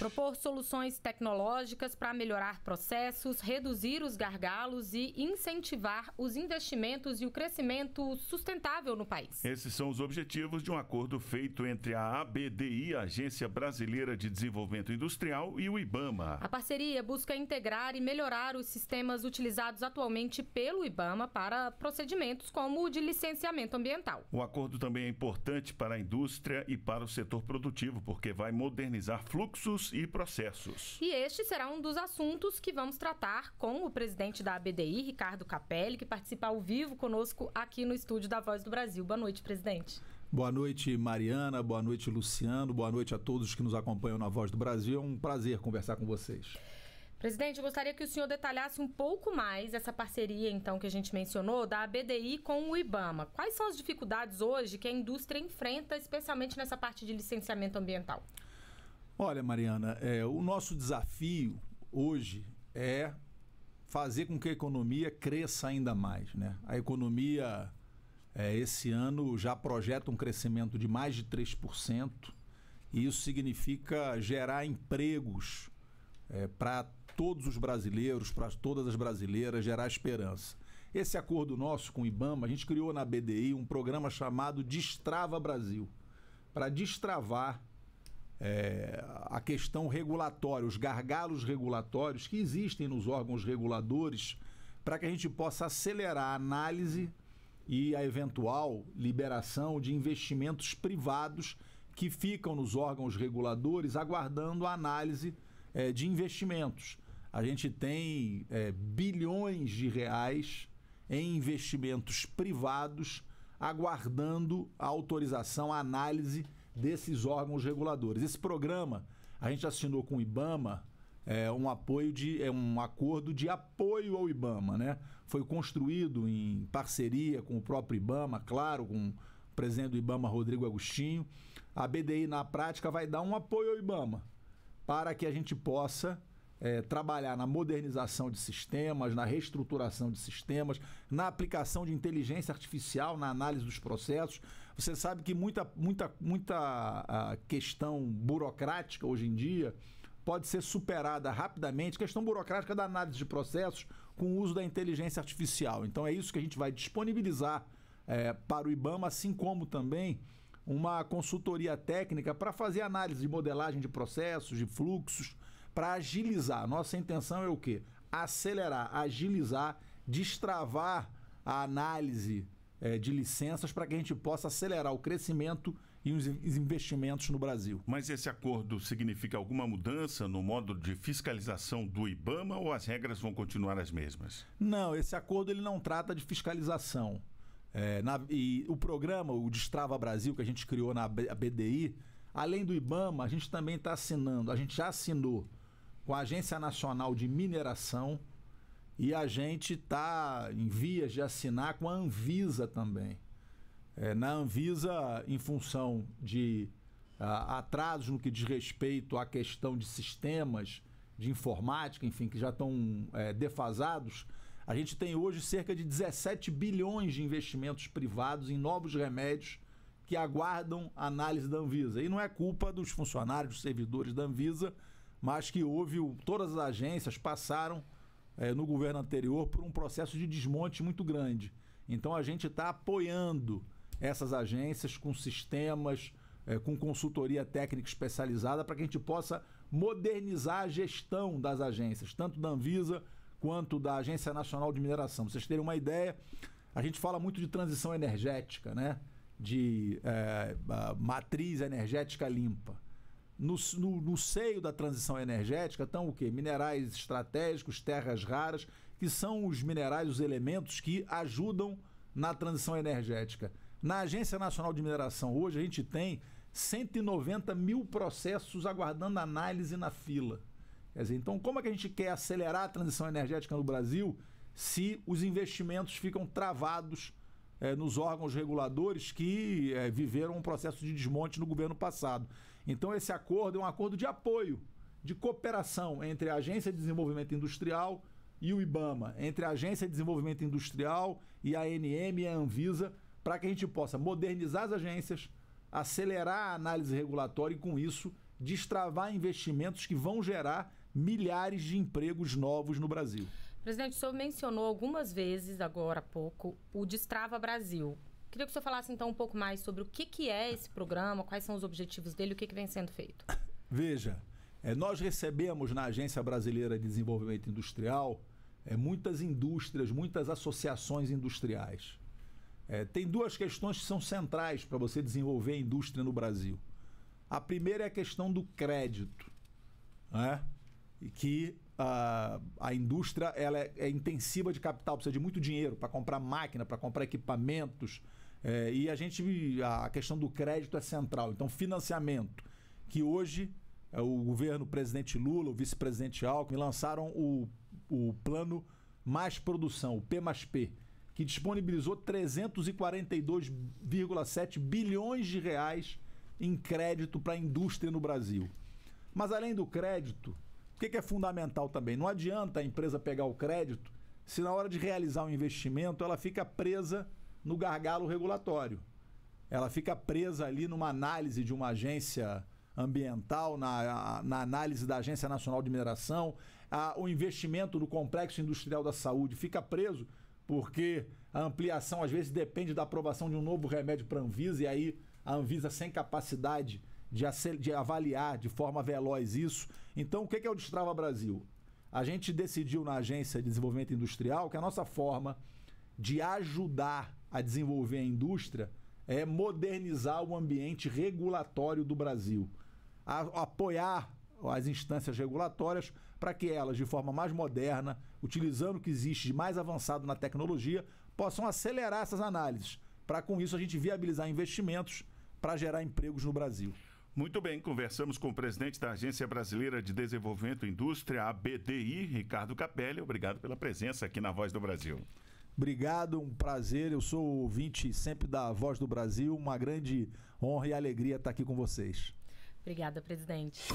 propor soluções tecnológicas para melhorar processos, reduzir os gargalos e incentivar os investimentos e o crescimento sustentável no país. Esses são os objetivos de um acordo feito entre a ABDI, Agência Brasileira de Desenvolvimento Industrial, e o IBAMA. A parceria busca integrar e melhorar os sistemas utilizados atualmente pelo IBAMA para procedimentos como o de licenciamento ambiental. O acordo também é importante para a indústria e para o setor produtivo, porque vai modernizar fluxos e processos. E este será um dos assuntos que vamos tratar com o presidente da ABDI, Ricardo Capelli, que participa ao vivo conosco aqui no estúdio da Voz do Brasil. Boa noite, presidente. Boa noite, Mariana. Boa noite, Luciano. Boa noite a todos que nos acompanham na Voz do Brasil. É um prazer conversar com vocês. Presidente, eu gostaria que o senhor detalhasse um pouco mais essa parceria, então, que a gente mencionou, da ABDI com o IBAMA. Quais são as dificuldades hoje que a indústria enfrenta, especialmente nessa parte de licenciamento ambiental? Olha, Mariana, é, o nosso desafio hoje é fazer com que a economia cresça ainda mais. Né? A economia, é, esse ano, já projeta um crescimento de mais de 3%, e isso significa gerar empregos é, para todos os brasileiros, para todas as brasileiras, gerar esperança. Esse acordo nosso com o IBAMA, a gente criou na BDI um programa chamado Destrava Brasil, para destravar é, a questão regulatória, os gargalos regulatórios que existem nos órgãos reguladores, para que a gente possa acelerar a análise e a eventual liberação de investimentos privados que ficam nos órgãos reguladores aguardando a análise é, de investimentos. A gente tem é, bilhões de reais em investimentos privados aguardando a autorização, a análise desses órgãos reguladores. Esse programa a gente assinou com o IBAMA é, um apoio de é um acordo de apoio ao IBAMA, né? Foi construído em parceria com o próprio IBAMA, claro, com o presidente do IBAMA Rodrigo Agostinho. A BDI na prática vai dar um apoio ao IBAMA para que a gente possa é, trabalhar na modernização de sistemas, na reestruturação de sistemas, na aplicação de inteligência artificial, na análise dos processos. Você sabe que muita, muita, muita ah, questão burocrática hoje em dia pode ser superada rapidamente, questão burocrática da análise de processos com o uso da inteligência artificial. Então é isso que a gente vai disponibilizar é, para o IBAMA, assim como também uma consultoria técnica para fazer análise de modelagem de processos, de fluxos para agilizar. Nossa intenção é o quê? Acelerar, agilizar, destravar a análise é, de licenças para que a gente possa acelerar o crescimento e os investimentos no Brasil. Mas esse acordo significa alguma mudança no modo de fiscalização do IBAMA ou as regras vão continuar as mesmas? Não, esse acordo ele não trata de fiscalização. É, na, e o programa, o Destrava Brasil, que a gente criou na BDI, além do IBAMA, a gente também está assinando, a gente já assinou com a Agência Nacional de Mineração e a gente está em vias de assinar com a Anvisa também. É, na Anvisa, em função de uh, atrasos no que diz respeito à questão de sistemas de informática, enfim, que já estão é, defasados, a gente tem hoje cerca de 17 bilhões de investimentos privados em novos remédios que aguardam análise da Anvisa. E não é culpa dos funcionários, dos servidores da Anvisa, mas que houve todas as agências passaram é, no governo anterior por um processo de desmonte muito grande. Então a gente está apoiando essas agências com sistemas, é, com consultoria técnica especializada para que a gente possa modernizar a gestão das agências, tanto da Anvisa quanto da Agência Nacional de Mineração. Pra vocês terem uma ideia, a gente fala muito de transição energética, né? De é, matriz energética limpa no, no, no, seio da transição energética estão o quê? Minerais estratégicos, terras raras, que são os minerais, os elementos que ajudam na transição energética. Na Agência Nacional de Mineração, hoje, a gente tem 190 mil processos aguardando análise na fila. Quer dizer, então, como é que a gente quer acelerar a transição energética no Brasil se os investimentos ficam travados é, nos órgãos reguladores que é, viveram um processo de desmonte no governo passado. Então, esse acordo é um acordo de apoio, de cooperação entre a Agência de Desenvolvimento Industrial e o IBAMA, entre a Agência de Desenvolvimento Industrial e a ANM e a Anvisa, para que a gente possa modernizar as agências, acelerar a análise regulatória e, com isso, destravar investimentos que vão gerar milhares de empregos novos no Brasil. Presidente, o senhor mencionou algumas vezes, agora há pouco, o Destrava Brasil. Queria que o senhor falasse então um pouco mais sobre o que, que é esse programa, quais são os objetivos dele, o que, que vem sendo feito. Veja, é, nós recebemos na Agência Brasileira de Desenvolvimento Industrial é, muitas indústrias, muitas associações industriais. É, tem duas questões que são centrais para você desenvolver a indústria no Brasil. A primeira é a questão do crédito, né? e que a, indústria ela é, é intensiva de capital, precisa de muito dinheiro para comprar máquina, para comprar equipamentos. É, e a gente. A questão do crédito é central. Então, financiamento, que hoje é, o governo, o presidente Lula, o vice-presidente Alckmin, lançaram o, o plano Mais Produção, o P mais P, que disponibilizou 342,7 bilhões de reais em crédito para a indústria no Brasil. Mas além do crédito, por que, que é fundamental também? Não adianta a empresa pegar o crédito se na hora de realizar um investimento ela fica presa no gargalo regulatório. Ela fica presa ali numa análise de uma agência ambiental, na, na análise da Agência Nacional de Mineração, a, o investimento no Complexo Industrial da Saúde fica preso porque a ampliação às vezes depende da aprovação de um novo remédio para a Anvisa e aí a Anvisa sem capacidade de, de avaliar de forma veloz isso, então, o é que é o Destrava Brasil? A gente decidiu na Agência de Desenvolvimento Industrial que a nossa forma de ajudar a desenvolver a indústria é modernizar o ambiente regulatório do Brasil, a, apoiar as instâncias regulatórias para que elas, de forma mais moderna, utilizando o que existe de mais avançado na tecnologia, possam acelerar essas análises, para com isso a gente viabilizar investimentos para gerar empregos no Brasil. Muito bem, conversamos com o presidente da Agência Brasileira de Desenvolvimento e Indústria, ABDI, Ricardo Capelli. Obrigado pela presença aqui na Voz do Brasil. Obrigado, um prazer. Eu sou ouvinte sempre da Voz do Brasil. Uma grande honra e alegria estar aqui com vocês. Obrigada, presidente.